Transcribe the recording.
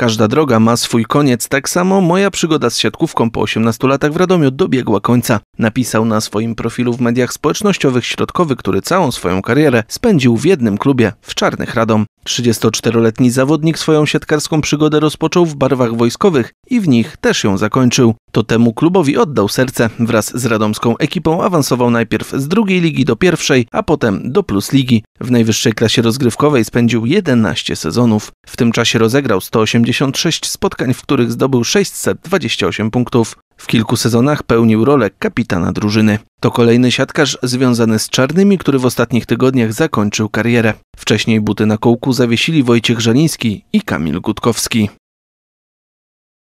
Każda droga ma swój koniec, tak samo moja przygoda z siatkówką po 18 latach w Radomiu dobiegła końca. Napisał na swoim profilu w mediach społecznościowych Środkowy, który całą swoją karierę spędził w jednym klubie, w Czarnych Radom. 34-letni zawodnik swoją siatkarską przygodę rozpoczął w barwach wojskowych i w nich też ją zakończył. To temu klubowi oddał serce. Wraz z radomską ekipą awansował najpierw z drugiej ligi do pierwszej, a potem do plus ligi. W najwyższej klasie rozgrywkowej spędził 11 sezonów. W tym czasie rozegrał 186 spotkań, w których zdobył 628 punktów. W kilku sezonach pełnił rolę kapitana drużyny. To kolejny siatkarz związany z Czarnymi, który w ostatnich tygodniach zakończył karierę. Wcześniej buty na kołku zawiesili Wojciech Żaliński i Kamil Gutkowski.